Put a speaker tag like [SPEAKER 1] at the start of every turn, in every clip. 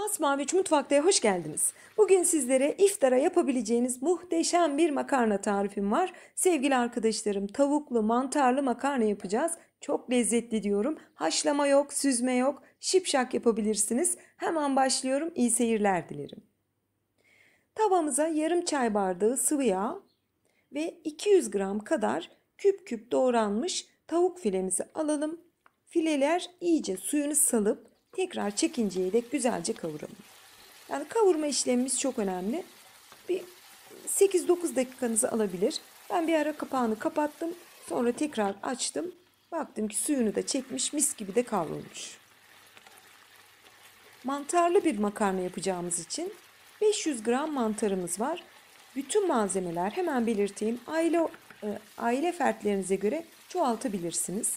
[SPEAKER 1] Masmaviç Mutfak'ta'ya hoş geldiniz. Bugün sizlere iftara yapabileceğiniz muhteşem bir makarna tarifim var. Sevgili arkadaşlarım tavuklu mantarlı makarna yapacağız. Çok lezzetli diyorum. Haşlama yok, süzme yok. Şipşak yapabilirsiniz. Hemen başlıyorum. İyi seyirler dilerim. Tavamıza yarım çay bardağı sıvı yağ ve 200 gram kadar küp küp doğranmış tavuk filemizi alalım. Fileler iyice suyunu salıp tekrar çekinceye dek güzelce kavuralım. Yani kavurma işlemimiz çok önemli. Bir 8-9 dakikanızı alabilir. Ben bir ara kapağını kapattım. Sonra tekrar açtım. Baktım ki suyunu da çekmiş mis gibi de kavrulmuş. Mantarlı bir makarna yapacağımız için 500 gram mantarımız var. Bütün malzemeler hemen belirteyim. Aile e, aile fertlerinize göre çoğaltabilirsiniz.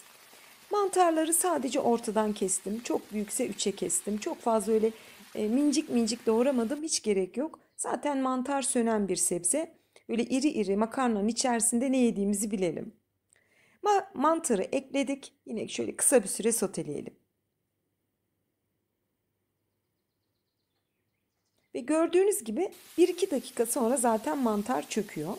[SPEAKER 1] Mantarları sadece ortadan kestim. Çok büyükse üçe kestim. Çok fazla öyle e, mincik mincik doğramadım. Hiç gerek yok. Zaten mantar sönen bir sebze. Böyle iri iri makarnanın içerisinde ne yediğimizi bilelim. Ma mantarı ekledik. Yine şöyle kısa bir süre soteleyelim. Ve gördüğünüz gibi 1-2 dakika sonra zaten mantar çöküyor.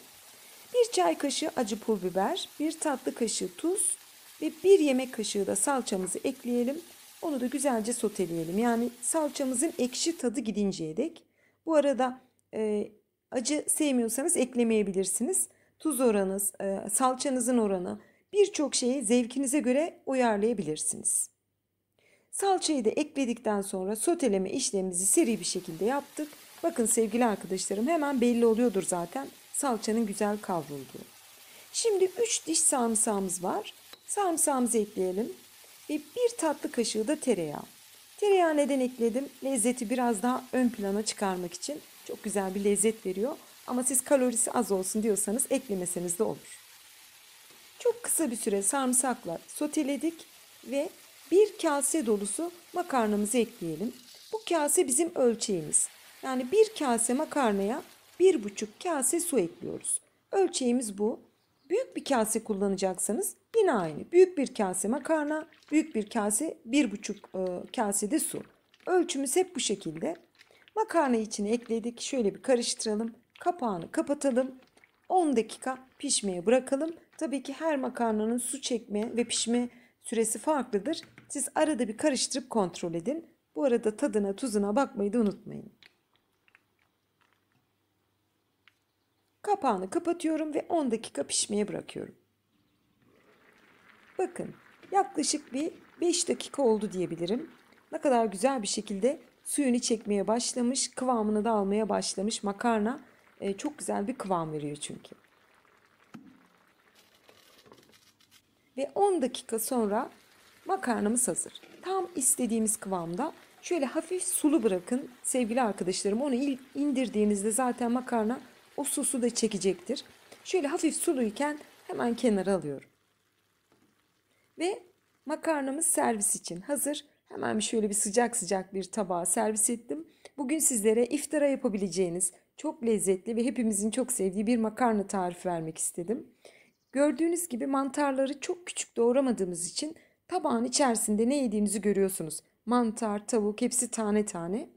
[SPEAKER 1] 1 çay kaşığı acı pul biber, 1 tatlı kaşığı tuz, ve bir yemek kaşığı da salçamızı ekleyelim. Onu da güzelce soteleyelim. Yani salçamızın ekşi tadı gidinceye dek. Bu arada e, acı sevmiyorsanız eklemeyebilirsiniz. Tuz oranız, e, salçanızın oranı birçok şeyi zevkinize göre uyarlayabilirsiniz. Salçayı da ekledikten sonra soteleme işlemimizi seri bir şekilde yaptık. Bakın sevgili arkadaşlarım hemen belli oluyordur zaten salçanın güzel kavrulduğu. Şimdi 3 diş sarımsağımız var. Sarımsağımızı ekleyelim. Ve bir tatlı kaşığı da tereyağı. Tereyağı neden ekledim? Lezzeti biraz daha ön plana çıkarmak için. Çok güzel bir lezzet veriyor. Ama siz kalorisi az olsun diyorsanız eklemeseniz de olur. Çok kısa bir süre sarımsakla soteledik ve bir kase dolusu makarnamızı ekleyelim. Bu kase bizim ölçeğimiz. Yani bir kase makarnaya bir buçuk kase su ekliyoruz. Ölçeğimiz bu kase kullanacaksanız yine aynı. Büyük bir kase makarna, büyük bir kase, bir buçuk e, kase de su. Ölçümüz hep bu şekilde. Makarna içine ekledik. Şöyle bir karıştıralım. Kapağını kapatalım. 10 dakika pişmeye bırakalım. Tabii ki her makarnanın su çekme ve pişme süresi farklıdır. Siz arada bir karıştırıp kontrol edin. Bu arada tadına tuzuna bakmayı da unutmayın. Kapağını kapatıyorum ve 10 dakika pişmeye bırakıyorum. Bakın yaklaşık bir 5 dakika oldu diyebilirim. Ne kadar güzel bir şekilde suyunu çekmeye başlamış, kıvamını da almaya başlamış makarna. E, çok güzel bir kıvam veriyor çünkü. Ve 10 dakika sonra makarnamız hazır. Tam istediğimiz kıvamda. Şöyle hafif sulu bırakın sevgili arkadaşlarım. Onu indirdiğinizde zaten makarna o sosu da çekecektir. Şöyle hafif suluyken hemen kenara alıyorum. Ve makarnamız servis için hazır. Hemen şöyle bir sıcak sıcak bir tabağa servis ettim. Bugün sizlere iftara yapabileceğiniz çok lezzetli ve hepimizin çok sevdiği bir makarna tarifi vermek istedim. Gördüğünüz gibi mantarları çok küçük doğramadığımız için tabağın içerisinde ne yediğimizi görüyorsunuz. Mantar, tavuk hepsi tane tane.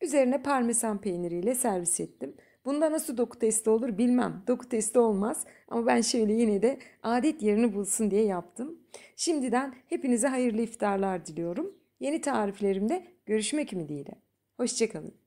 [SPEAKER 1] Üzerine parmesan peyniriyle servis ettim. Bunda nasıl doku testi olur bilmem. Doku testi olmaz ama ben şöyle yine de adet yerini bulsun diye yaptım. Şimdiden hepinize hayırlı iftarlar diliyorum. Yeni tariflerimde görüşmek ümidiyle. Hoşçakalın.